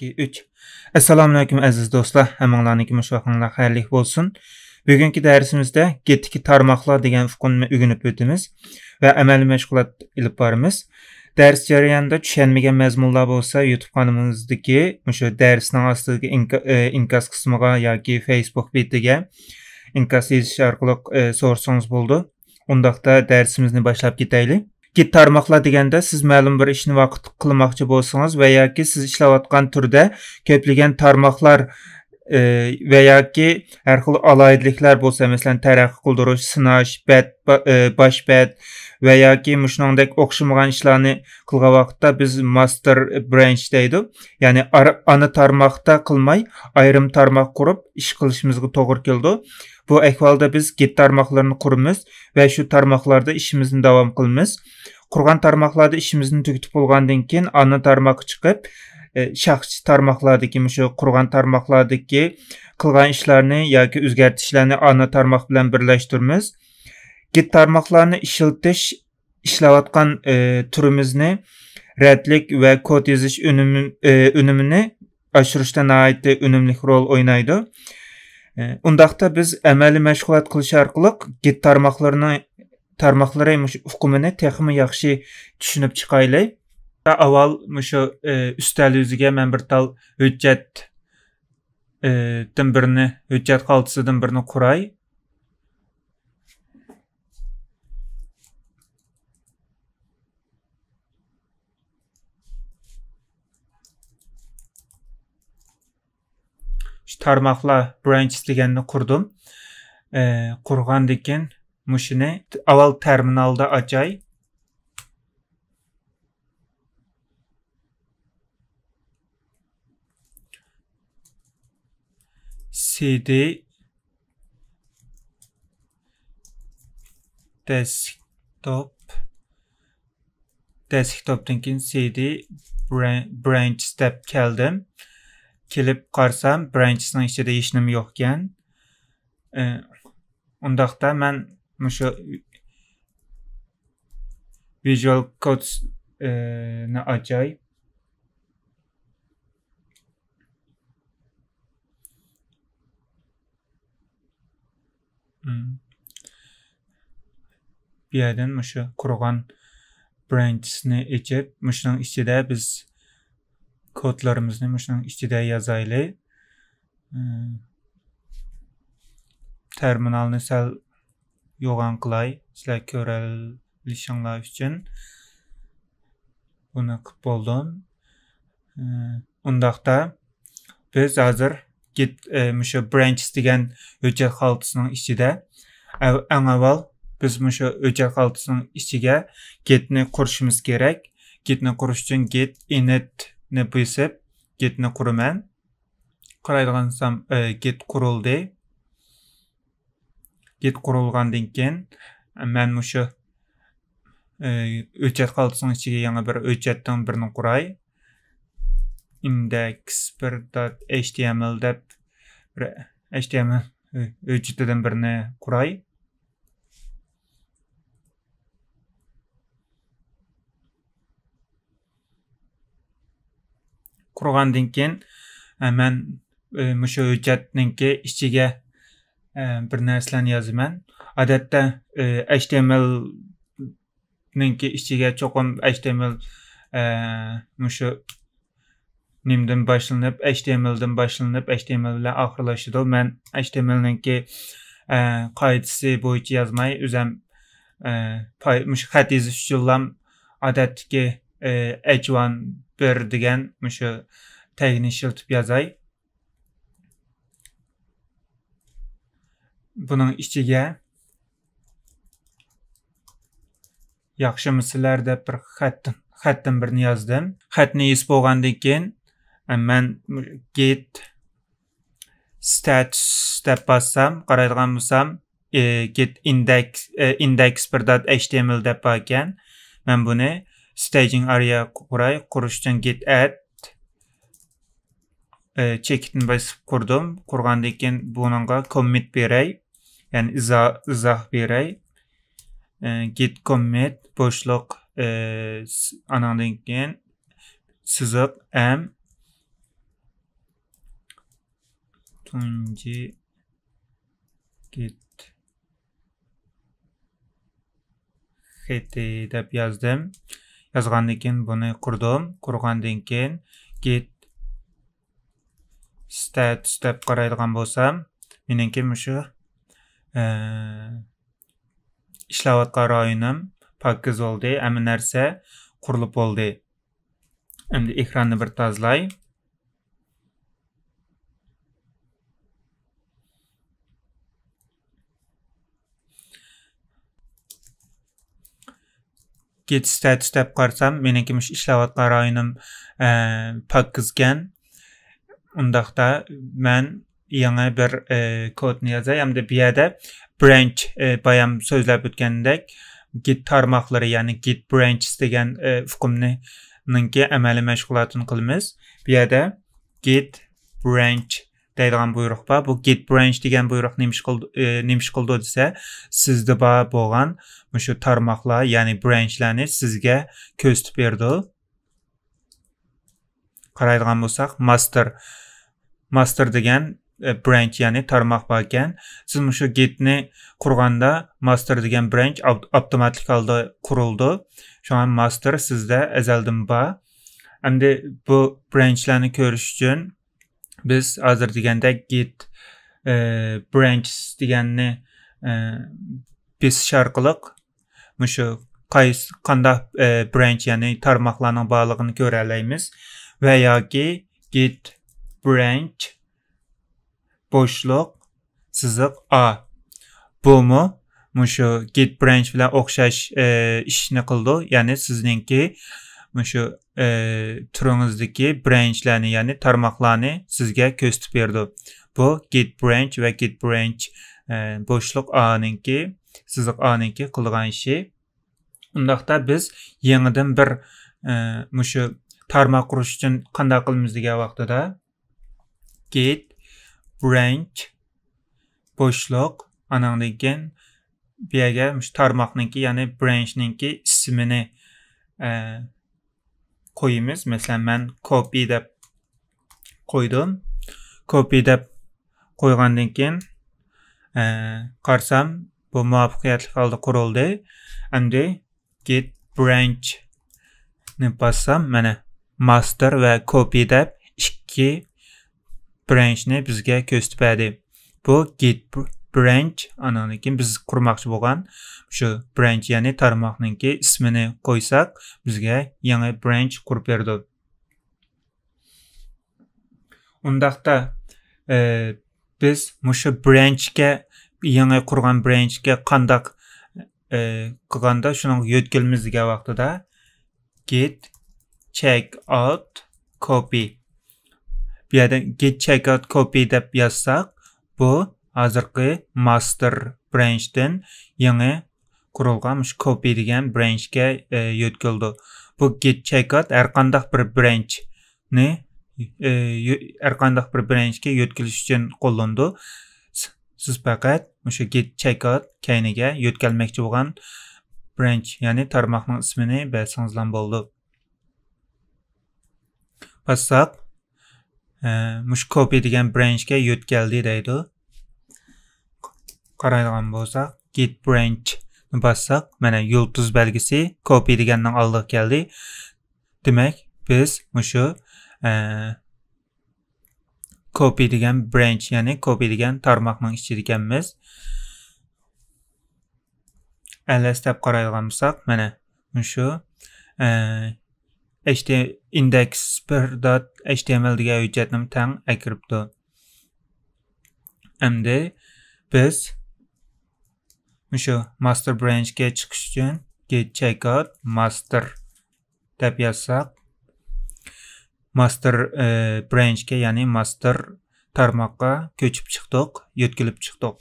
2 3 assalomu alaykum aziz do'stlar hammanglarniki mushvaqinglar xayrli bo'lsin bugungi darsimizda getiki tarmoqlar degan uqumni o'rganib o'tamiz va amaliy mashg'ulot ilib boramiz dars jarayonida tushunmagan mazmunlar bo'lsa youtube kanalimizdagi o'sha darsning ostidagi inkas e, qismiga yoki facebook betiga inkas yezish orqali e, so'rsangiz bo'ldi undaqda darsimizni boshlab ketaylik git tarmoqlar deganda siz ma'lum bir ishni vaqt qilmoqchi bo'lsangiz va yoki siz ishlayotgan turda ko'plagan tarmoqlar e, və ya ki xil alayidliklər bolsa, məsələn, tərəqqi qıldırış, sınaş, bəd, baş bəd və ya ki müşnondək oxşumğan işləri biz master branch deydi. Yəni ana tarmaqda qılmay, ayrım tarmaq qurib iş qilishimizga to'g'ri keldi. Bu ekvalda biz git tarmoqlarini quramiz və shu tarmoqlarda işimizin davam qilamiz. Qurğan tarmoqlarda işimizin tugatib bo'lgandan keyin ana tarmaq çıxıb e, shaxsiy tarmoqlardagi shu qurğan tarmoqlardagi qilgan işlərini yoki o'zgartishlarni ana tarmaq bilan birlashtiramiz. Git tarmoqlarni işiltiş ishlayotgan e, turimizni rədlik və kod yazış ünümü, e, ünümünü aşırışda naitli ünümlük rol oynaydı. ұндақта біз әмәлі мәшғұлат қылыш арқылық гид тармақларына тармақлары ұқымыны тәхімі яқшы түшініп шығайлы авал мұшы үстәл өзіге мән бір тал өтчәттің біріні өтчәт қалтысыдың бірні құрай işte tarmakla branch degenini kurdum. E, ee, kurgan degen muşini aval terminalda acay. CD desktop desktop'tan keyin CD branch step geldim kelib qarasam branchning ichida hech nima yo'q ekan e, undaqda man o'sha visual codes e, ni ochay hmm. bu yerdan o'sha qurg'on branchni ichib mushuning ichida biz kodlarimizni mana shuni ichida yozaylik terminalni sal yo'g'on qilay sizlar ko'rishinglar uchun buni qilib bo'ldim undaqda biz hozir git o'sha e, branch degan o'chak xaltasining ichida eng avval biz o'sha o'chak xaltasining ichiga getni qurishimiz kerak getni qurish uchun get init не пысып кетіні құрымен құрайдыған сам ә, э, кет құрылды кет құрылған кейін э, мән мұшы э, өтчет қалдысың ішіге яңа бір өтчеттің бірін құрай индекс бір деп бір html өтчеттің біріні құрай qurgandan keyin e, man o'sha e, hujjatninki ichiga e, bir narsalarni yozaman odatda html ninki ichiga cho'qim html o'sha nimdan HTML htmldan boshlanib html bilan oxirlashadi man htmlninki qoidasi bo'yicha yozmay o'zim xat yozish uchun ham odatdagi h1 bер деген мышы тегин ишилтип жазай buning ichiga yaxshimisizlar deb bir xat xatdan birini yozdim xatni yozib bo'lgandan keyin e, man get status deb bossam qaraydigan bo'lsam e, get index e, index bir html deb ekan man staging area құрай құрыштан get add ә, чекетін басып құрдым құрғандан кен бұныңға commit beray яғни ыза, e, get commit бошлық ә, анандан кейін сызық get деп яздым жазғаннан кейін бұны құрдым құрғандан кейін git stats деп қарайдыған болсам менің кем мүші ә, э, ішлап жатқан районым болды әмі нәрсе құрылып болды әмді экранды бір тазылай ketishda tushtab qarasam menikimish ishlayotgan rayonim e, pak qizgan undaqda man yangi bir e, kodni yozayamdi bu yerda branch e, bayam so'zlab o'tgandek git tarmoqlari ya'ni git branches degan hukmni ninki amaliy mashg'ulotini qilamiz bu yerda git branch deydigan buyruq bor bu git branch degan buyruq nemish e, qildi desa sizda bor bo'lgan shu tarmoqlar ya'ni branchlarni sizga ko'rsatib berdi qaraydigan bo'lsak master master degan e, branch ya'ni tarmoq bor ekan siz shu gitni qurganda master degan branch avtomatik holda qurildi an master sizda azaldan bor endi bu branchlarni ko'rish uchun biz hozir deganda git e, branches deganni e, besish orqali mushu qaysi qanday e, branch ya'ni tarmoqlarning borlig'ini ko'ra olamiz va yoki git branch bo'shliq siziq a bu mu mushu git branch bilan o'xshash e, ishni qildi ya'ni ki shu e, turingizdagi branchlarni ya'ni tarmoqlarni sizga ko'rsatib berdi bu git branch va git branch e, bo'shliq aniki siziq aniki qilgan ishi undaqda biz yangidan bir e, mushu tarmoq qurish uchun qanday qilamiz degan vaqtida git branch bo'shliq anandan keyin bu yerga tarmoqniki ya'ni branchniki ismini e, qo'yimiz masalan man copy deb qo'ydim copy deb qo'ygandan keyin e, qarasam bu muvaffaqiyatli holda qurildi endi git branch ni bossam mana master va copy deb ikki branchni bizga ko'rsatadi bu git branch анан кийин биз курмакчы болгон ушу branch яны тармакныңки исмини койсак бизге яңы branch куруп берди ундакта биз мушу branchке яңы курган branchке кандак кылганда шуну өткөнбүз деген убактыда git check out copy bu get git checkout copy деп yazsak bu hozirgi master branchdan yangi qurilgan copy degan branchga e, yo'tkildi bu git checkout har qanday bir branchni har qanday bir branchga yo'tkilish uchun qo'llandi siz faqat o'sha git checkout kayniga yo'tkalmoqchi bo'lgan branch ya'ni tarmoqning ismini bilsangiz ham bo'ldi pastlab mush copy degan branchga yo'tkaldi deydi qaraydigan bo'lsak git branch bossak mana yulduz belgisi copy degandan oldiga keldi demak biz shu e, copy degan branch ya'ni copy degan tarmoqning ichida ekanmiz ls deb qaraydigan bo'lsak mana shu işte index bir dot html degan hujjatni tang akiribdi endi biz o'sha master branchga chiqish uchun git checkout master deb yozsak master e, branchga ya'ni master tarmoqqa ko'chib chiqdik yutkilib chiqdik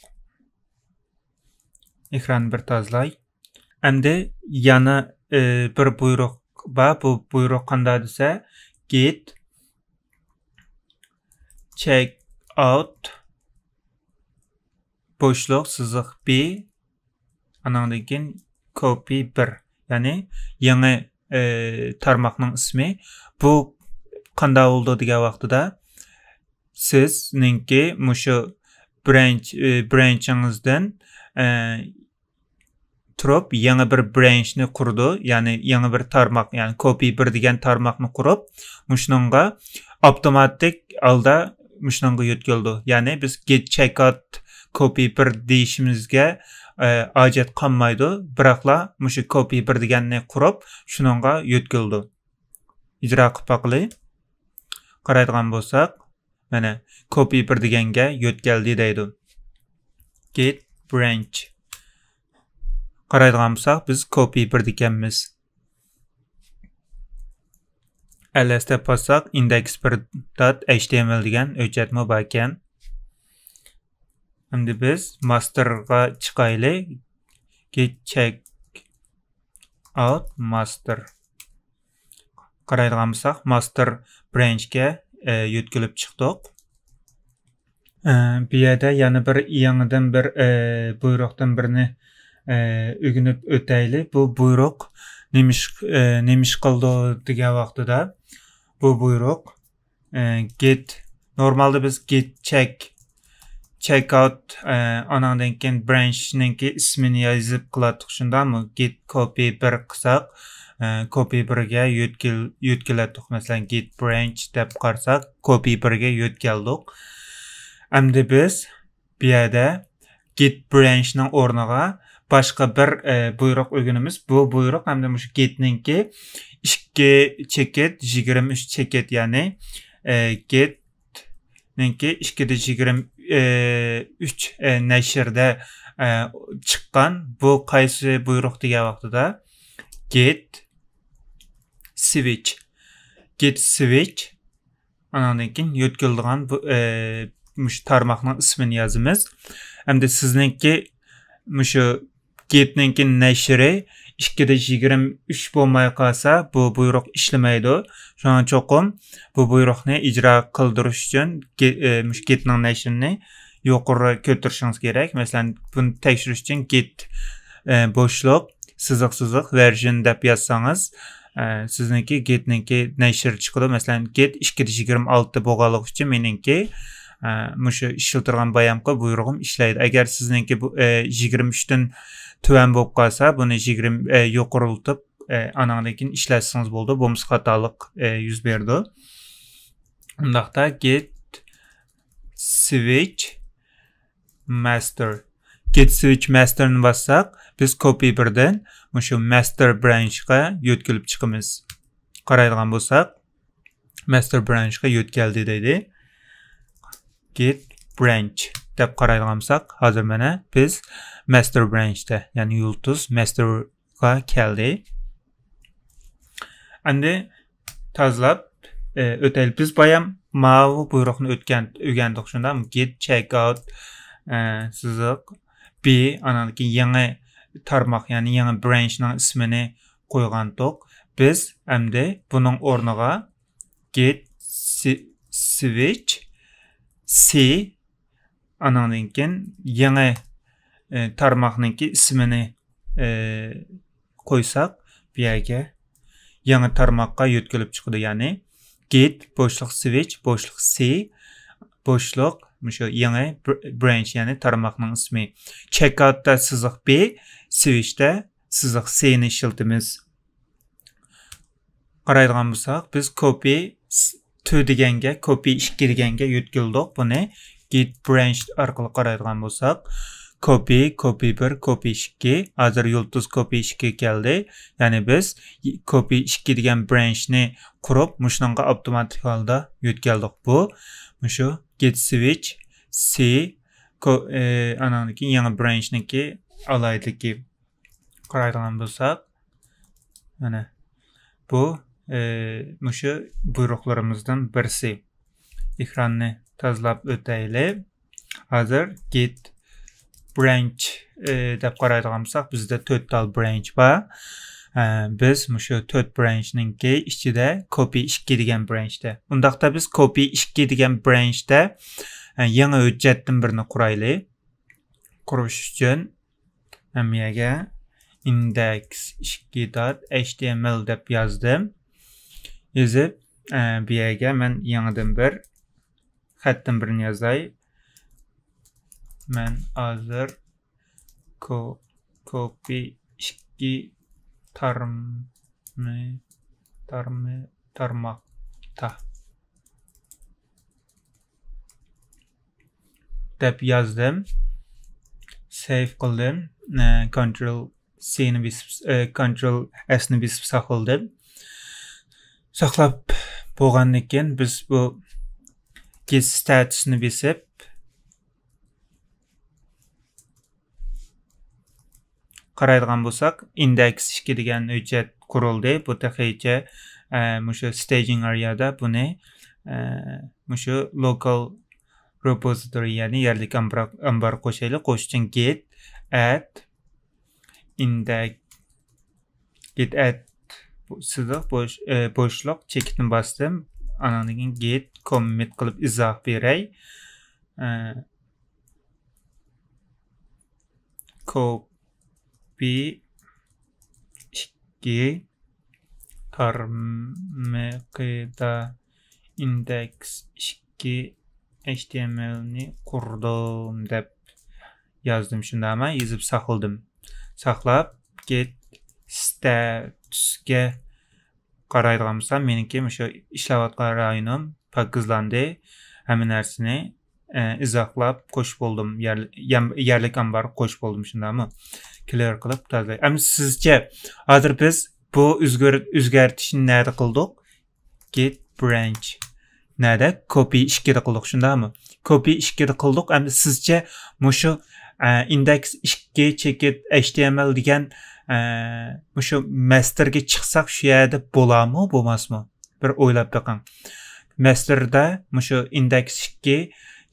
ekranni bir tozalay endi yana e, bir buyruq bor bu buyruq qanday desa git check out bo'shliq chiziq b anandan keyin copy 1 ya'ni yangi e, tarmoqning ismi bu qanday bo'ldi degan vaqtida sizninki mushu branch e, branchingizdan e, turib yangi bir branchni qurdi ya'ni yangi bir tarmoq ya'ni copy 1 degan tarmoqni qurib mushunga avtomatik alda mushunga yo'tkildi ya'ni biz get checkout copy 1 deyishimizga ajat e, qolmaydi biroqla mushu kopi bir deganni qurib shuningga yo'tkildi ijro qilib boqili qaraydigan bo'lsak mana kopi bir deganga yo'tkaldi deydi get branch qaraydigan bo'lsak biz kopi bir deganmiz ls deb bossak index bir dot html degan o'lchatma bor ekan endi biz masterga chiqaylik git check out master qaraydigan bo'lsak master branchga e, yutkilib chiqdik e, bu yerda yana bir yangidan bir e, buyruqdan birini e, o'ginib o'taylik bu buyruq nemish e, nemish qildi degan vaqtida bu buyruq e, get normalda biz get check checkout anandan e, keyin branchninki ismini yozib qiladiq shundami git copy bir qilsak e, copy birga yo'tkiladiq masalan git branch deb qarsak copy birga yo'tkaldik endi biz bu yerda git branchni o'rniga boshqa bir e, buyruq o'rganamiz bu buyruq hamda shu getninki ikki cheket yigirma uch cheket ya'ni get ikki ikkidan yigirma uch e, nashrda e, chiqqan bu qaysi buyruq degan vaqtida get switch get switch andan keyin yo'tkildigan bu e, mush ismini yozamiz hamda sizniki mushu getninki nashri ikkida yigirma uch bo'lmay qolsa bu buyruq ishlamaydi shuning cho'qim bu buyruqni ijro qildirish uchun getning e, nashrni yuqori ko'tarishingiz kerak masalan buni tekshirish uchun get e, bo'shliq сызық сызық version deb yozsangiz e, sizniki getniki nashr chiqadi masalan get ikki yuz yigirma olti bo'lganligi uchun meniki mushu ishiltirgan bayamqi buyrug'im ishlaydi agar sizniki yigirma uchdan e, tuban bo'lib qolsa buni 20 e, yo'qiriltib e, anadan keyin ishlatsangiz bo'ldi bo'lmasa xatolik e, yuz berdi undaqda get switch master get switch masterni bossak biz copy birdan shu master branch branchga yo'tkilib chiqamiz qaraydigan bo'lsak master branch branchga yo'tkaldi deydi get branch deb qaraydigan bo'lsak hozir biz master branchda ya'ni yulduz masterga keldi endi tozalab e, o'taylik biz bayam mavi buyruqni o'tgan o'rgandik şundan git checkout chiziq e, b andan keyin yangi tarmoq ya'ni yeni branchning ismini qo'ygandik biz endi bunun o'rniga git switch c anandan keyin yangi tarmoqningki ismini e, qo'ysak bu yerga yangi tarmoqqa yo'tkilib chiqdi ya'ni git bo'shliq switch bo'shliq c bo'shliq shu yangi branch ya'ni tarmoqning ismi checkoutda siziq b switchda siziq c ni ishlatamiz qaraydigan bo'lsak biz copy 2 deganga copy 2 deganga yo'tkildik buni git branch orqali qaraydigan bo'lsak copy copy 1 copy 2 hozir yulduz copy 2 keldi ya'ni biz copy 2 degan branchni qurib mushunga avtomatik holda yetkazdik bu mushu git switch c e, ananiki yangi branchniki alaydiki qaraydigan bo'lsak mana bu e, mushu buyruqlarimizdan birsi ekranni tozalab o'taylik hozir git branch e, deb qaraydigan bo'lsak bizda to'rttal branch bor e, biz shu to'rt branchninki ichida copy ikki degan branchda undaqda biz copy ikki degan branchda e, yangi hujjatdan birini quraylik qurish uchun nimaga index ikki dot html deb yozdim yozib bu yerga men yangidan bir xəttin birini yazayıq. Mən hazır ko copy 2 tarmı tarmı tarmaqda Dəb yazdım. Save qıldım. E, control C-ni bisib, e, control S ni bisib saxladım. Saxlab boğandıqdan biz bu test statusini besib qaraydigan bo'lsak index ishki degan hujjat qurildi bu hech o'sha e, staging areada buni o'sha e, local repository ya'ni yerlik ambar qo'shaylik qo'shish uchun get at index get at e, bo'shliq bo'shliq chekitni bosdim andan keyin get comment qilib izoh beray copy ee, ikki tarmaqida index ikki htmlni qurdim deb yozdim shundami yozib saqladim saqlab get statusga карайганда меники ошо иштеп аткан районым покызланды эми нерсени izohlab qo'sh yer yerlik ambar qo'sh şimdi ama clear qilib endi sizcha hozir biz bu üzgör o'zgartishni nerede qildik git branch nerede copy ikkida Şimdi ama copy ikkida qildik sizce sizcha mushu e, index ikki çekit html degan shu mastirga chiqsaq shu yerda bo'ladimi bo'lmasmi bir o'ylab boqing mastirda shu indeks ikki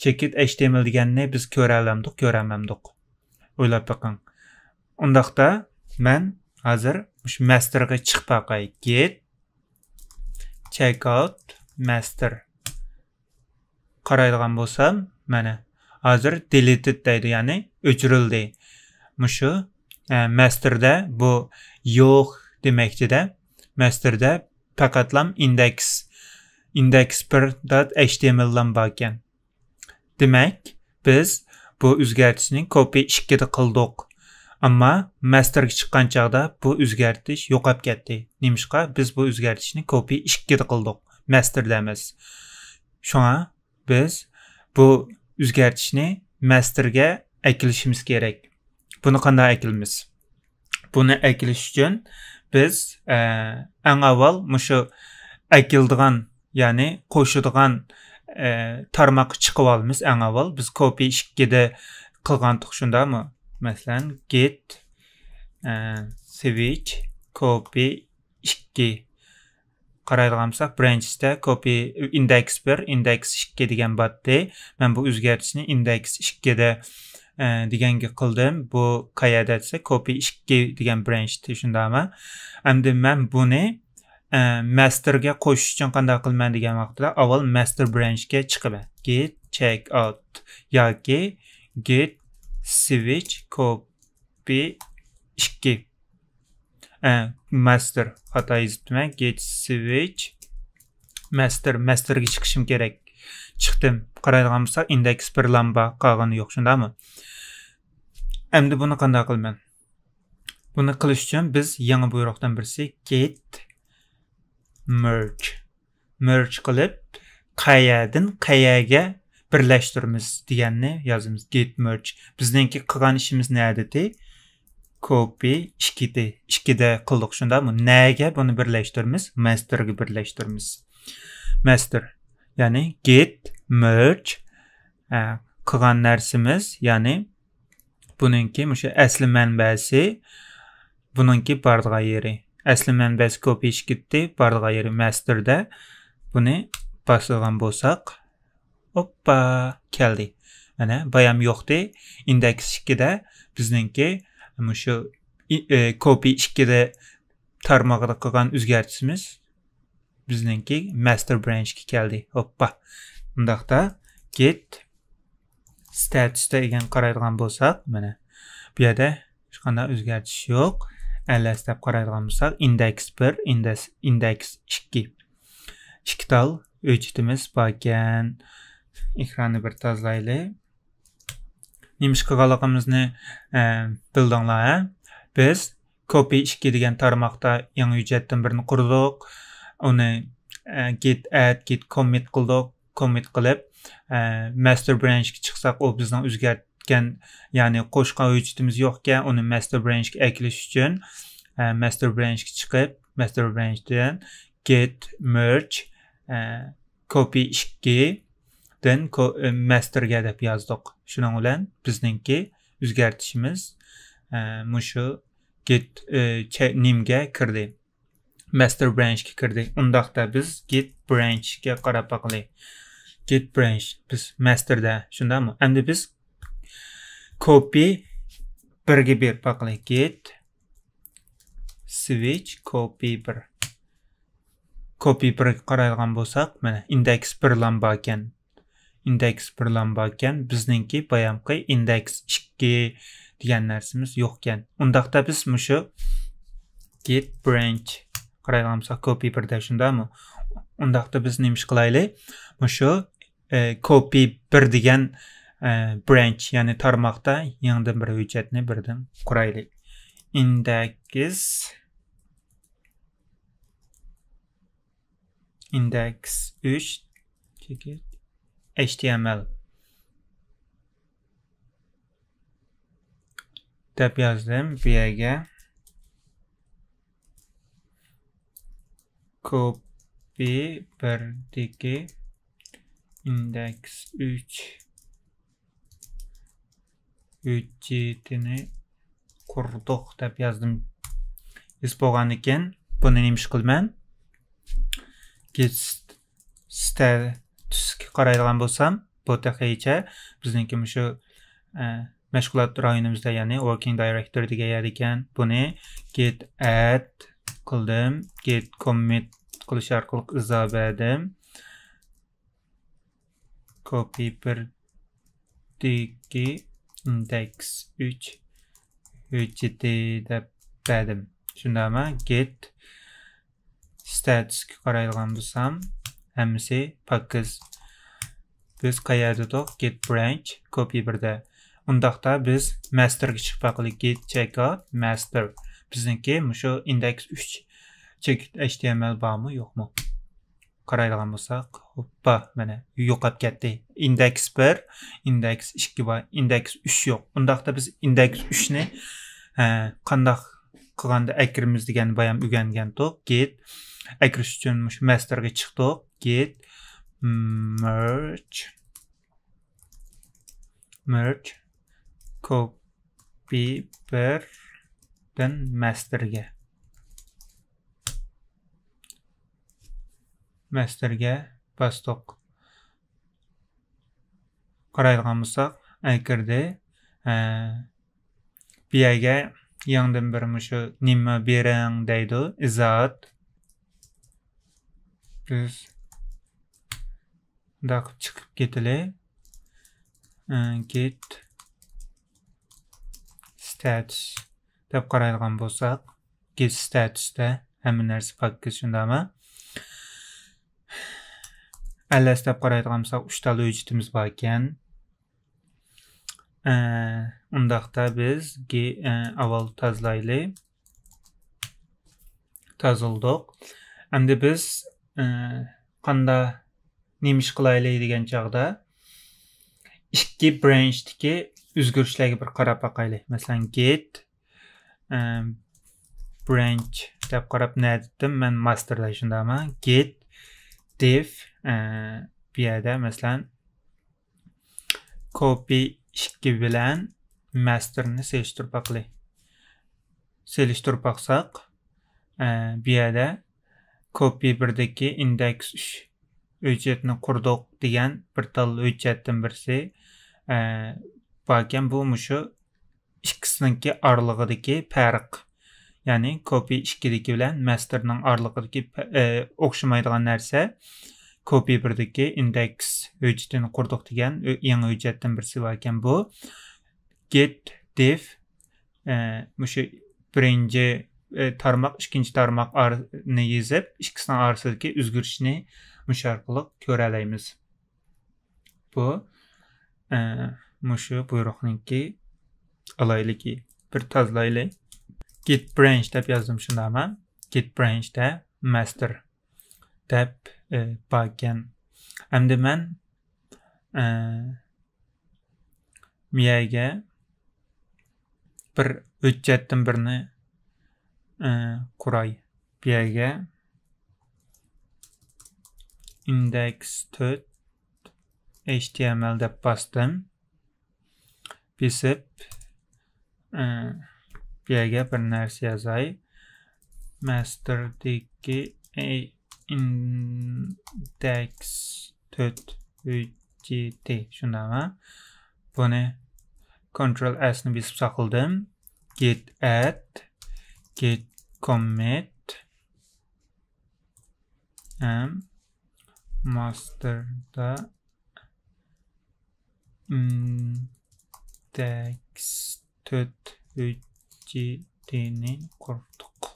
chekit html deganni biz ko'rolamidiq ko'rolmamdiq o'ylab boqing undaqda man hozir shu mastirga chiqib boqay get checkout master qaraydigan bo'lsam mana hozir deleted deydi ya'ni o'chirildi mushu masterda bu yo'q demakchida masterda faqatlam index index bir html dan bor ekan demak biz bu o'zgartishni copy ikkida qildik ammo masterga chiqqan chog'da bu o'zgartish yo'qolib ketdi nimishqa biz bu o'zgartishni copy ikkida qildik masterda emas shunga biz bu o'zgartishni masterga aytilishimiz kerak buni qanday ayqilamiz buni ayqilish uchun biz e, eng avval mushu ayqildigan ya'ni qo'shadigan e, tarmoq chiqib olamiz eng avval biz kopi ikkida qilgandik shundami masalan get e, switch copy ikki qaraydigan bo'lsak branchda copy index bir index ikki degan botda man bu o'zgartishni index ikkida deganga qildim bu qayerda desa copy ikki degan branchda shundami endi man buni e, masterga qo'shish uchun qanday qilman degan vaqtda avval master branchga chiqaman git check out yoki git switch copy ikki e, master xato yozibdiman git switch master masterga chiqishim kerak chiqdim qaraydigan bo'lsak indeks bir lamba qolgani yo'q shundami endi buni qanday qilman buni qilish uchun biz yangi buyruqdan birisi get merge merge qilib qayerdan qayerga birlashtirmiz deganni yozamiz get merge bizningki qilgan ishimiz nadi kopi ikkida ikkida qildik shundami naga buni birlashtirmiz masterga birlashtirmiz master yani git, merge ə, e, qılan nərsimiz, yəni bununki məşə şey, əsli mənbəsi bununki bardığa yeri. Əsli mənbəsi kopiyiş getdi, bardığa yeri masterdə. Bunu başlayan bolsaq, hoppa, gəldi. Mana bayam yoxdu. Indeks 2-də bizningki məşə e, copy 2-də tarmağında qılğan üzgərçimiz bizningki master branchga keldik hoppa undaqda get statusda degan qaraydigan bo'lsak mana bu yerda hech qanday o'zgartirish yo'q ls deb qaraydigan bo'lsak index bir index index ikki ikki tal o'chitimiz bor ekan ekranni bir tozalaylik nima qilganligimizni e, bildinglar biz copy ikki degan tarmoqda yangi hujjatdan birini qurdik uni e, git add git commit qildik commit qilib e, master branchga chiqsak u bizning o'zgartgan ya'ni qo'shgan widgetimiz yo'q uni master branchga eklish uchun e, master branchga chiqib master branchdan git merge copy ikki dan masterga deb yozdik shuning bilan bizningki o'zgartishimiz mushu git nimga kirdi master branchga kirdik undaqda biz git branchga qarab boqaylik git branch biz masterda shundaymi endi biz copy birga berib boqaylik git switch copy bir copy birga qaraydigan bo'lsak mana index bir lamba bor ekan index bir bilan bor ekan bizningki boyamqi index ikki degan narsamiz yo'q ekan undaqda biz mushu git branch qaraydigan bo'lsak copy birda shundami undaqda biz nima ish qilaylik shu e, copy bir degan e, branch ya'ni tarmoqda yangidan bir hujjatni birdan quraylik index index 3 html deb yozdim bu yerga ko'pi birdagi indeks uch byudjetini qurduq deb yozdim yuz bo'lgan ekan buni nima qilman Get statusga qaraydigan bo'lsam bu taqayicha bizniki shu e, mashg'ulot rayonimizda ya'ni working director degan ekan buni get at qildim get commit qilish orqali edim. copy birdagi index 3 3 deb berdim shundami get statusga qaraydigan bo'lsam mc package biz qayerda to'q git branch copy birda undaqda biz masterga chiqib qildik git checkout master bizniki shu indeks uch chek html bormi yo'qmi qaraydigan bo'lsak hoppa mana yo'qolib ketdi indeks bir indeks ikki va indeks uch yo'q undaqda biz indeks uchni qandoq qilganda akirmiz degan bayam o'rgangandik git akirish uchun masterga chiqdik git merge merge copy bir dan masterga masterga pastoq qaraydigan bo'lsak aykirde buyaga yandan bir shu nima berang deydi izat biz bunday chiqib ketili e, get status deb qaraydigan bo'lsak git statusda hamma narsa pakka shundami ls deb qaraydigan bo'lsak uchta lojitimiz bor ekan undaqda biz e, avval tozlayli tozildiq endi biz e, qanda nima ish qilaylik degan chog'da ikki branchdagi o'zgarishlarga bir qarab boqaylik masalan git branch deb qarab nima dedim men masterda shundaman get div э, bu yerda masalan copy ikki bilan masterni selishtirib boqaylik selishtirib boqsak э, bu yerda copy birdagi index uch o'jatni qurdiq degan bir tal o'jatdan birsi э, borkan bu mushu ikkisininki orlig'idagi farq ya'ni kopi dagi bilan masterning orlig'idagi e, o'xshamaydigan narsa kopi dagi indeks hujjatini qurdiq degan yangi e, hujjatdan birisi bor ekan bu get div o'sha e, birinchi tarmoq ikkinchi tarmoqni yezib ikkisini orasidagi o'zgarishni mushu orqali ko'ra olamiz bu mushu buyruqningki alayliki bir tozalaylik git branch deb yozdim shundami git branchda master deb e, bagan endi man e, miyaga bir hujjatdan birini e, quray buyaga index 4 html deb bosdim besib किया गया पन्नारसियाजाई master'deki e, index 4 3 shundami Bunu control s'ni bir saqladim Git add git commit um, master'da index to'rt ujdni qurdik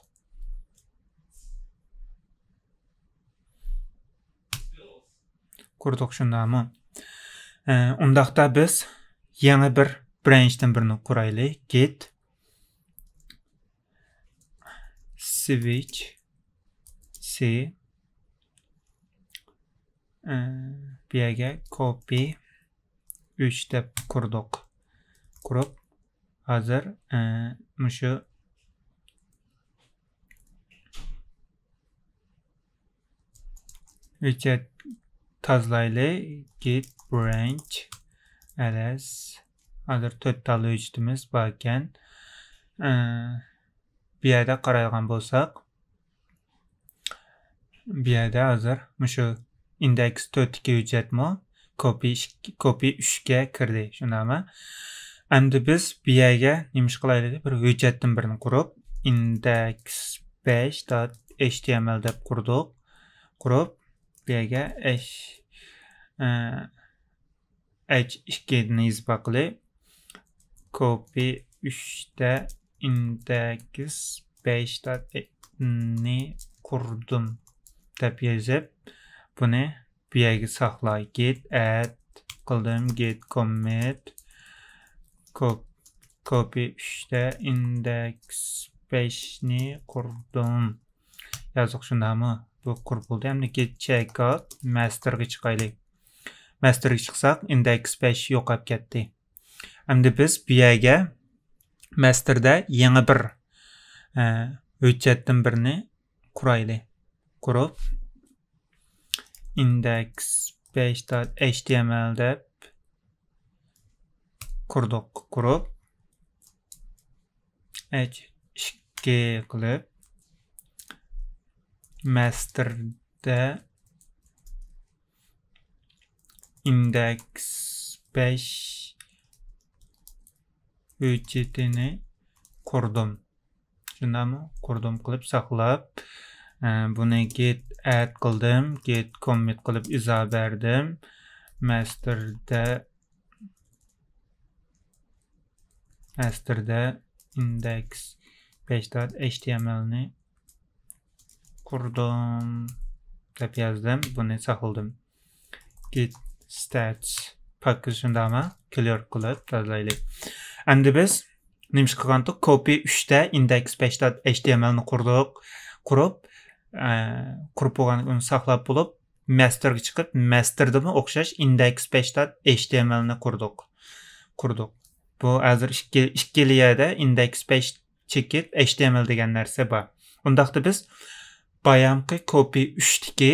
qurdik shundami undaqda biz yangi bir branchdan birini quraylik git switch c э, bu yerga copy 3 deb qurdik qurib hozir mushu wechat tozalaylik git branch ls hozir to'rttala widgetimiz bor ekan bu yerda qaraydigan bo'lsak bu yerda hozir mushu index to'rt ikki copy kopi kopi uchga kirdi shundami endi biz bu yerga nima qilaylik bir hujjatdan birini qurib index 5html dot html deb qurdik qurib bu yerga h e, h ikkini yozib qilib copy 3 da index 5 ni qurdim deb yozib buni bu yerga saqlay git add qildim git commit copy 3 index 5 ni qurdim yoziq shundami bu qurib bo'ldi hamdiki checkout masterga chiqaylik masterga chiqsak index 5 yo'qolib ketdi hamda biz bu yerga masterda yangi bir hujjatdan e, birini quraylik qurib index 5.html deb kurduk kurup HG qilib master'de index 5 widgetini kurdum shundami kurdum qilib saqlab ee, bunu git add kıldım, git commit qilib izah verdim, master'de astirda index html ni qurdim deb yozdim buni git stats pakka shundami clear qilib tozalaylik endi biz nima ish copy 3 da index 5 dot html ni qurdik qurib e, qurib bo'lgan uni saqlab bo'lib masterga chiqib masterdami index 5 dot html bu hozir ikkiliyada index page chekit html degan narsa bor undaqda biz bayamqi kopi uchdiki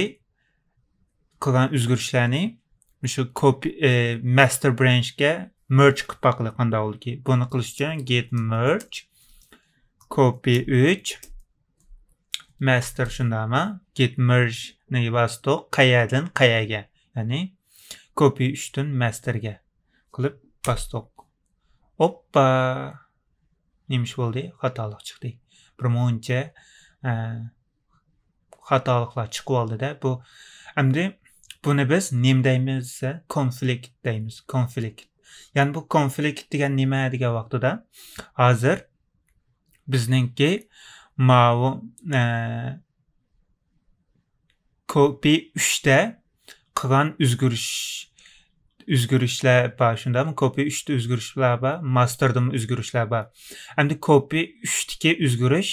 qilgan o'zgarishlarni shu kopi e, master branch branchga merge qilib boqiladi qanday bo'lki buni qilish uchun git merge copy 3 master shundami git merge ni bosdi qayadan qayaga ya'ni copy 3 dan masterga qilib bosdi oppa nemish bo'ldi xatolik chiqdi bir muncha xatoliklar chiqib oldida bu endi buni biz nim deymiz konflikt deymiz konflikt ya'ni bu konflikt degan nima degan vaqtida hozir bizningki mavi ko'pi uchta qilgan o'zgarish Üzgür üzgürüşlər var kopya Kopi üzgür üzgürüşlər var, masterdım üzgürüşlər var. Əmdi üzgür iş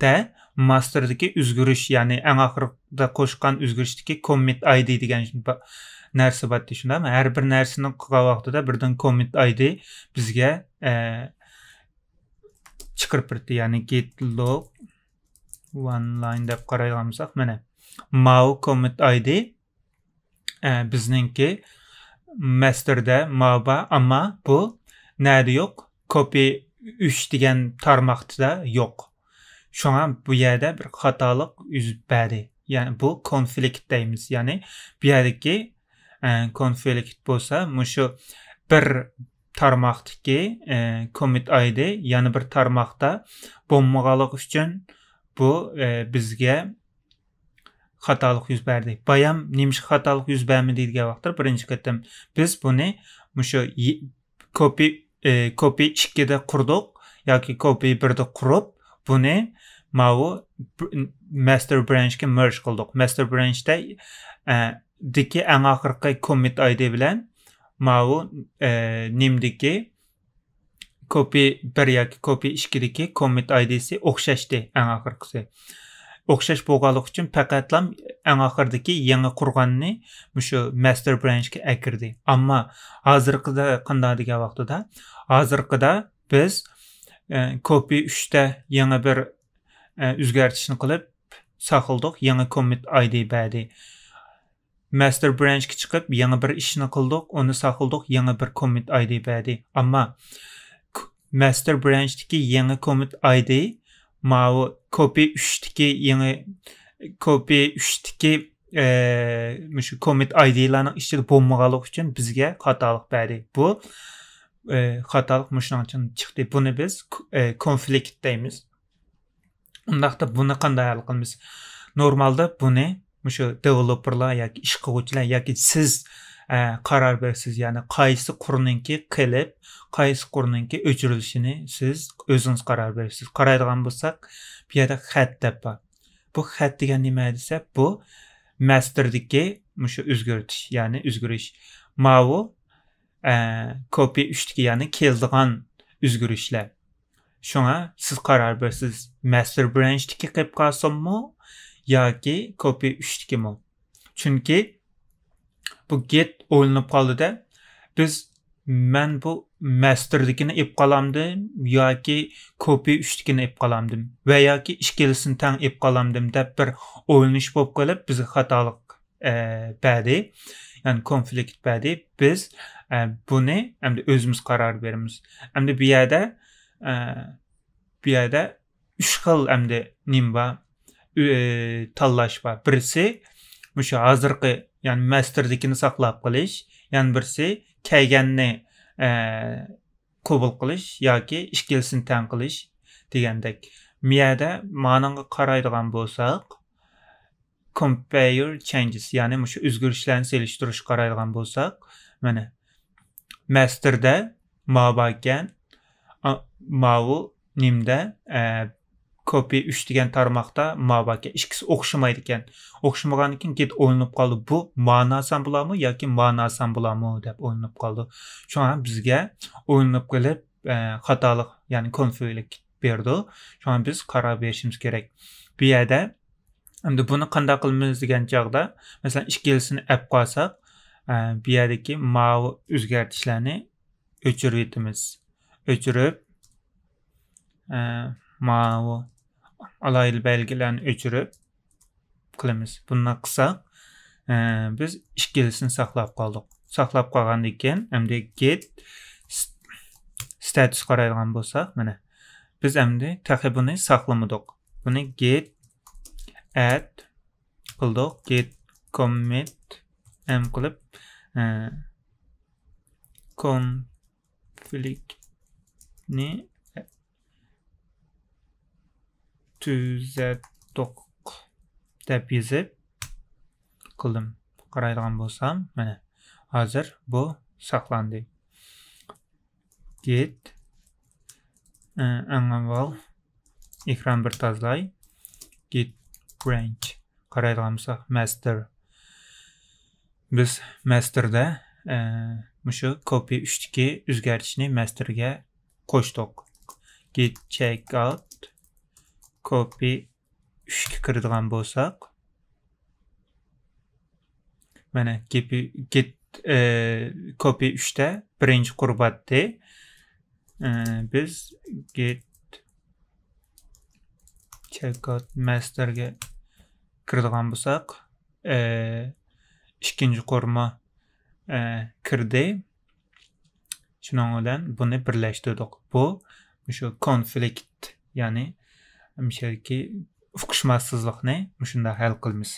de üzgürüş üzgür iş yani en ən koşkan üzgür üzgürüşdəki commit ID degan şey narsa var shundami har bir narsani qilgan da birden commit id bizga chiqirib e, turibdi ya'ni git log one line deb qarayolmasak mana mau commit id e, bizningki masterda mavba ammo bu nada yo'q kopi 3 degan tarmoqda yo'q shunga bu yerda bir xatolik yuz berdi ya'ni bu konflikt deymiz ya'ni bu yerdagi e, konflikt bo'lsa mushu bir tarmoqdagi commit e, id yana bir tarmoqda bo'lmaganligi uchun bu e, bizga xatolik yüz verdi. bayam nemish xatolik yüz bermi deydigan vaqtda birinchi qatam biz bunu, mushu kopi e, kopi ikkida Ya ki kopi birda qurib bunu, mavu master branchga merge qildik master branchda diki eng oxirgi commit id bilan mavu e, nimdiki kopi bir e, ki e, kopi ikkidiki commit idsi o'xshashdi eng oxirgisi o'xshash bo'lganligi uchun faqatlam eng oxirdagi yangi qurganni shu master branchga akirdi ammo hozirgida qanday degan vaqtida hozirgida biz e, kopi uchta yangi bir o'zgartishni e, qilib saqildik yangi commit id badi master branchga chiqib yangi bir ishni qildik uni saqildik yangi bir commit id badi ammo master branchdagi yangi commit idi мау копи үштіке еңі копи үштіке мүші commit id işte ішігі болмағалық үшін бізге қаталық бәрі. Бұл hatalık xatalıq müşnancın çıxdı. Bunu biz e, konflikt deyimiz. Ondaqda bunu qanday hal qılmız? Normalda bunu müşü developerlar ya ki iş ya ki siz ee, karar verirsiniz Yani qaysi qurninki qilib, qaysi qurninki o'chirilishini siz özünüz karar verirsiniz. Qaraydigan bo'lsak, bu yerda xat deb bor. Bu xat degan nima desa, bu masterniki mushu o'zgartish, ya'ni o'zgarish. Mavu kopi e, 3dagi ya'ni keldigan o'zgarishlar. Shunga siz karar verirsiniz Master branch branchdagi qilib qolsinmi yoki kopi 3dagimi? Chunki bu get kaldı da biz man bu masternikini ep ya ki kopi uchnikini ep qolamdim va yoki ikkilisini tang ep qolamdim deb bir o'ylanish bo'lib qolib bizga hatalık e, badi ya'ni konflikt badi biz e, buni özümüz karar qaror beramiz endi bu yerda şey e, bu yerda uch xil endi nim bor tanlash bor birisi shu hozirgi ya'ni masterdikini saqlab qolish yana birsi kelganni e, qabul qilish yoki ishkilsin tan qilish degandek miyada ma'noga qaraydigan bo'lsak compare changes ya'ni shu o'zgarishlarni selishtirish qaraydigan bo'lsak mana masterda ma borkan mavu nimda e, copy 3 degan tarmoqda mavaki ikkisi o'xshamaydi ekan o'xshamagandan keyin ket o'ylanib qoldi bu ma'nosan bo'ladimi yoki ma'nosan bo'ladimi deb o'ylanib qoldi shu ham bizga o'ylanib qilib e, xatolik ya'ni konflik berdi shu ham biz qaror berishimiz kerak bu yerda endi buni qanday qilamiz degan chog'da masalan ikkilisini olib qolsak e, bu yerdagi mavi o'zgartishlarni o'chirib yetamiz o'chirib e, mavi belgelerini belgilarni kılımız. Bununla kısa e, biz ikkilisini saqlab qoldik saqlab qolgandan keyin endi get status qaraydigan bo'lsak mana biz endi tahi bunu saqlamadik buni get add qildik get commit m qilib e, conflict ne to the deb yozib qildim qaraydigan bo'lsam mana hozir bu saqlandi get e, avval ekran bir tozalay get branch qaraydigan bo'lsak master biz masterda e, mushu copy tiki o'zgartishni masterga qo'shdik get checkout copy ishga kiradigan bo'lsak mana git e, copy 3 da birinci qurbatda e, biz git checkout masterga kiradigan bo'lsak e, ikinci qo'rma e, kirdi shuning bilan buni birlashtirdik bu shu konflikt ya'ni hamshaki uqishmassizlikni shunda hal qilmiz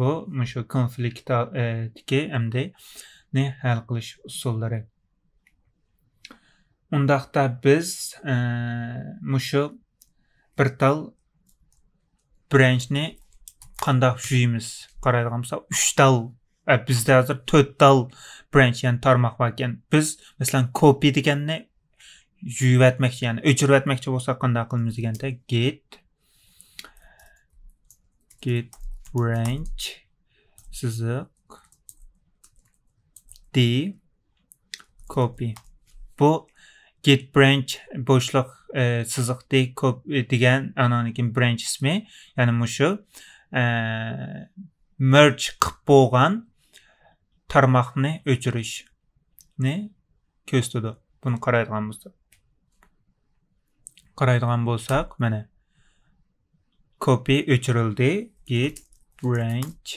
bu shu konfliktdagi amdini hal qilish usullari undaqda biz mushu bir tal branchni qandoq yuymiz qaraydigan тал bizda hozir tal branch ya'ni tarmoq bor ekan biz masalan copy deganni yuvatmoqchi ya'ni o'chirayotmoqchi bo'lsak qanday qilamiz deganda get get branch chiziq d copy bu get branch bo'shliq e, chiziq d copy e, degan ananikin branch ismi ya'ni mushu e, merge qilib bo'lgan tarmoqni o'chirishni ko'z tutadi buni qaraydigan bo'lsak qaraydigan bo'lsak mana copy o'chirildi git branch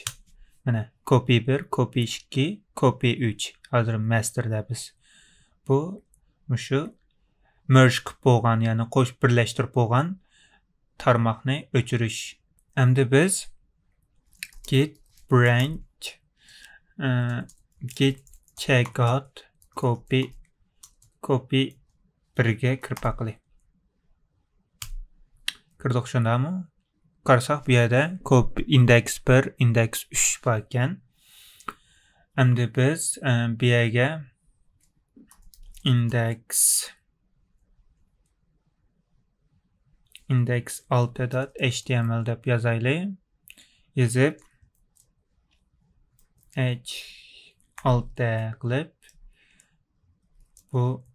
mana copy bir copy ikki copy uch hozir masterdamiz bu shu merge qilib yani koş qo'shib birlashtirib bo'lgan tarmoqni o'chirish endi biz git branch get git checkout copy copy birga kirpa qiling kirdik shundami qarasak bu yerda ko'p indeks bir indeks uch bor ekan endi biz bu yerga indeks index 6.html dot html deb yozaylik yozib H alt değerli bu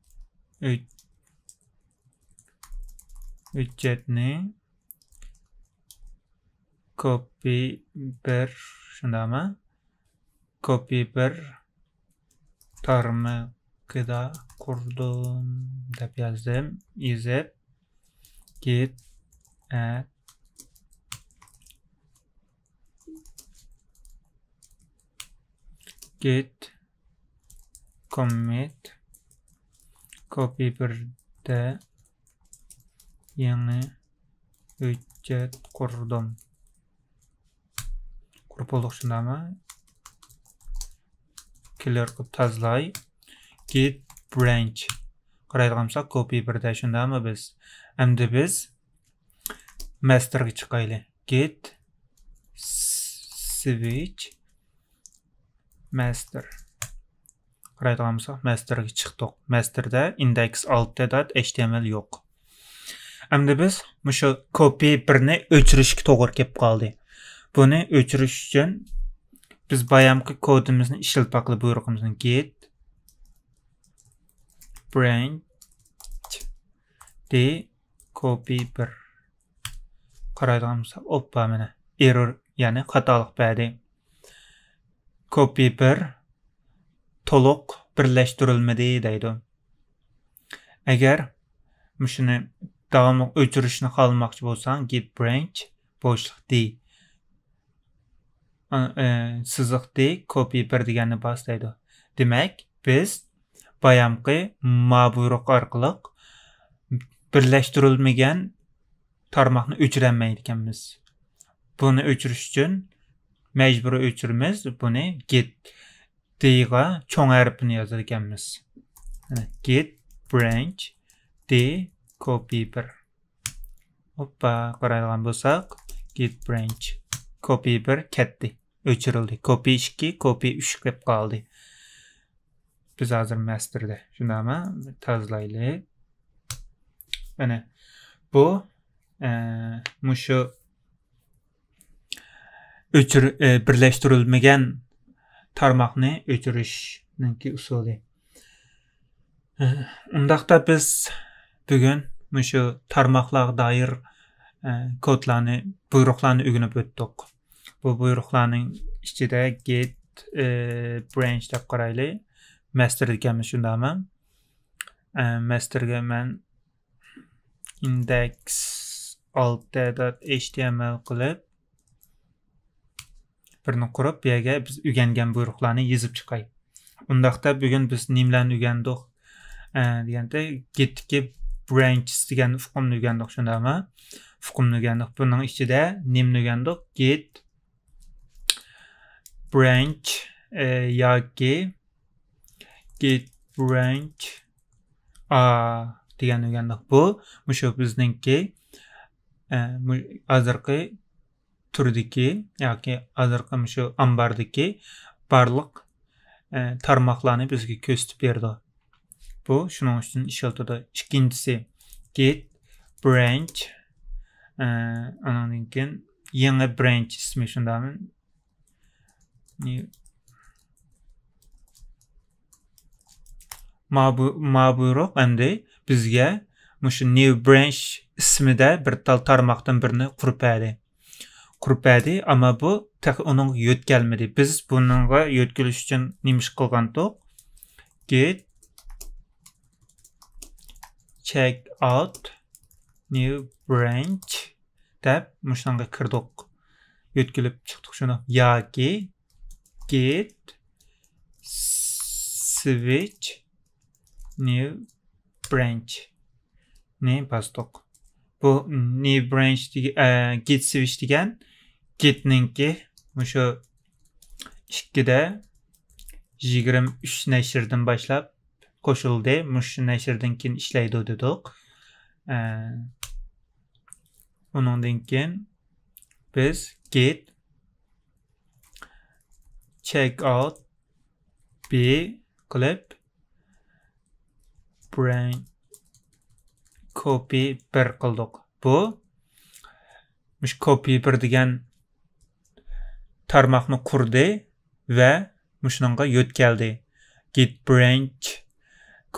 üç ücretini copy bir şundama copy bir tarımı gıda kurdum da yazdım izep git at git commit copy birde yeni widget kurdum. Qurup olduk şundamı. Killer qilib tozalay. Git branch. Qaraydigan bo'lsak, copy birda shundami biz? Endi biz masterga chiqaylik. Git switch master qaraydigan bo'lsak masterga chiqdik masterda index alt html yo'q endi biz mushu copy birni o'chirishga to'g'ri kelib qoldi buni o'chirish uchun biz bayamqi kodimizni ishlatpaqli buyrug'imizni get branch d copy bir qaraydigan bo'lsak oppa mana error ya'ni xatolik berdi Copy 1 to'liq birlashtirilmadi deydi agar shuni davomli o'chirishni xohlamoqchi bo'lsang git branch bo'shliq d e, siziq d ko'pi bir deganni bos deydi demak biz bayamqi ma buyruq orqali birlashtirilmagan tarmoqni o'chirolmaydi buni o'chirish uchun majburiy o'chirmiz buni get dga cho'ng harfini yozar ekanmiz get branch d copy bir hoppa qaraydigan bo'lsak get branch copy bir ketdi o'chirildi copy ikki copy uch deb qoldi biz hozir masterda shundami tozlaylik mana bu eh, mushu o'chir e, birlashtirilmagan tarmoqni o'chirishninki usuli e, undaqda biz bugun shu tarmoqlarga doir e, kodlarni buyruqlarni o'rganib o'tdik bu buyruqlarning ichida get e, branch deb qaraylik master ekanmiz shundami e, masterga man index 6 alt.html qilib birini qurib bu yerga biz o'rgangan buyruqlarni yozib chiqay undaqda bugun biz nimlarni o'rgandik deganda getki branch degan fuqumni o'rgandik shundaymi fuqumni o'rgandik buning ichida nimni o'rgandik get branch e, yoki get branch a degan o'rgandik bu mushu bizningki e, hozirgi turdiki yoki hozirgi shu ambardiki barliq e, tarmoqlarni bizga ko'rsatib berdi bu shuning uchun ishlatiladi ikkinchisi git branch e, andan keyin yangi branch ismi shundami mabuyruq endi bizga shu new branch ismida bir tal tarmoqdan birini qurib berdi kurpadi ama bu tak onun yötkelmedi. Biz bununla yötkeliş için nimiş kılgandık. Git check out new branch deb mushunga kirdik. Yötkülüp çıktık şunu. Yaki git switch new branch ne bastık. Bu new branch e, git switch degen getninki o'sha ikkida yigirma uch nashrdan boshlab qo'shildi shu nashrdan keyin ishlaydi dedik undan keyin biz get check out b qilib brain copy bir qildik bu mush copy bir degan tarmoqni qurdi va mushunga yo'tkaldi git branch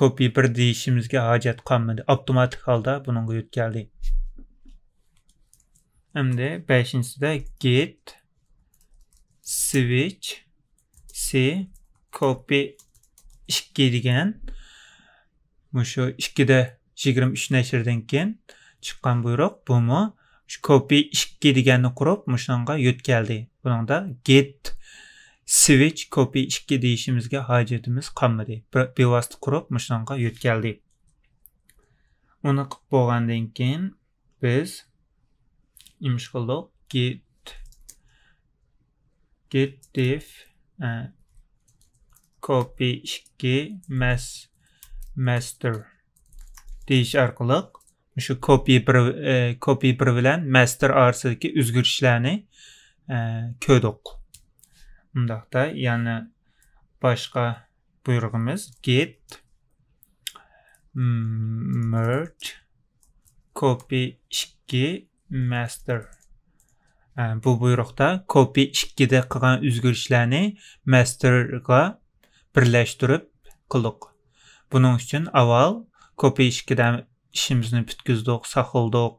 copy bir deyishimizga hojat qolmadi avtomatik holda bunga yo'tkaldi endi beshinchisida git switch c copy ikki degan mushu ikkida yigirma uch nashrdan keyin chiqqan buyruq bumi copy ishki deganini qurib geldi. Bunun da get switch copy ishki deyishimizga hojatimiz qolmadi bevosita qurib shunga yo'tkaldi uni qilib bo'lgandan keyin biz imiş qildik get get div uh, e, copy ishki mas master deyish orqali shu copy e, copy bilan master arsidagi o'zgarishlarni e, ko'rdik undaqda yana boshqa buyrug'imiz get merge copy 2 master e, bu buyruqda copy 2 da qilgan o'zgarishlarni masterga birlashtirib qildik buning uchun avval copy 2 dan ishimizni bitkizdik saqladik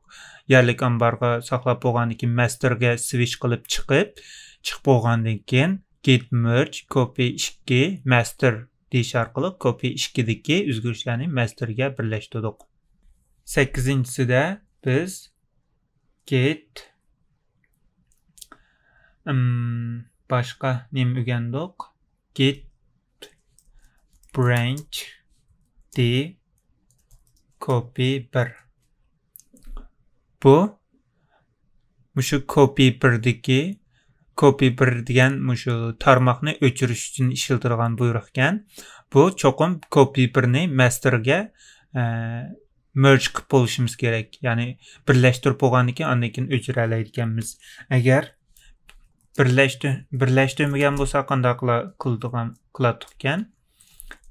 yarlik ambarga saqlab bo'lgandan keyin masterga switch qilib chiqib chiqib bo'lgandan keyin git merge copy 2 master deyish orqali copy dagi o'zgarishlarni masterga birlashtirdik sakkizinchisida biz git um, boshqa nima o'rgandik git branch d copy 1 bu mushu copy 1 diki copy 1 degan mushu tarmoqni o'chirish uchun ishlatilgan buyruq ekan bu cho'qim copy 1 ni masterga e, merge qilib bo'lishimiz kerak ya'ni birlashtirib bo'lgandan keyin undan keyin o'chira oladiganmiz agar birlashtir birlashtirmagan bo'lsa qanday qiladigan qiladigan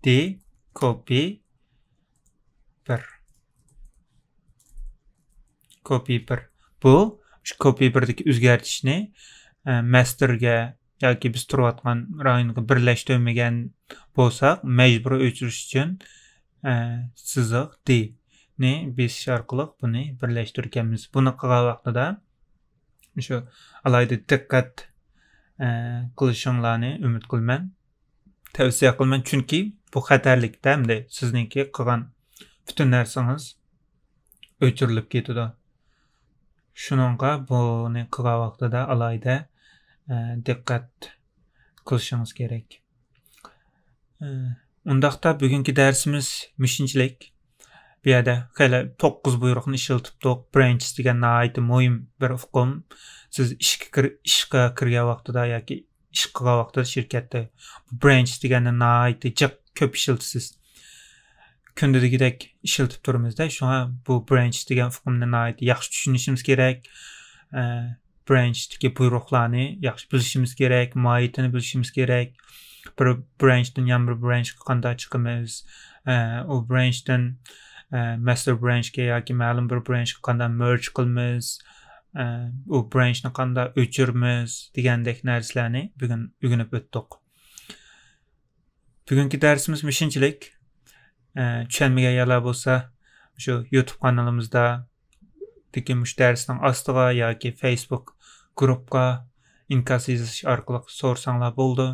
de copy 1 1 bu shu 1dagi o'zgartishni e, masterga yoki biz turayotgan rayonga birlashtirmagan bo'lsak majburiy o'chirish uchun chiziq e, siziq dni besish orqali buni birlashtirganmiz buni qilgan vaqtida shu alayda diqqat e, qilishinglarni umid qilman tavsiya qilman chunki bu xatarlikda sizninki qilgan butun narsangiz o'chirilib ketadi shuninga buni qilgan vaqtida alayda e, diqqat qilishingiz kerak e, undaqda bugungi darsimiz mushinchilik bu yerda hali to'qqiz buyruqni ishiltibdiq birinchisi degan naayti mo'yim bir uqum siz ishga ishga kirgan vaqtida yoki ish qilgan vaqtida shirkatda branch degani naayti jiq ko'p ishiltasiz kundaligidek ishlatib turibmizda shu bu branch degan fuqumni yaxshi tushunishimiz kerak branchdagi buyruqlarni yaxshi bilishimiz kerak mohiyatini bilishimiz kerak bir branchdan yana bir branchga qanday chiqamiz u branchdan e, master branchga yoki ma'lum bir branchga qanday merge qilamiz u branchni qanday o'chirmiz degandek narsalarni bugun o'rganib o'tdik bugungi darsimiz shunchalik Ee, çenmeye yerlar bo'lsa şu youtube kanalımızda, kanalimizdagi mush darsning ya ki facebook guruhga inkas yozish orqali so'rasanglar bo'ldi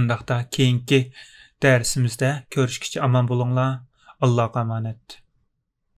undaqda keyingi dersimizde, ko'rishguncha aman bulunla, Allah'a omonat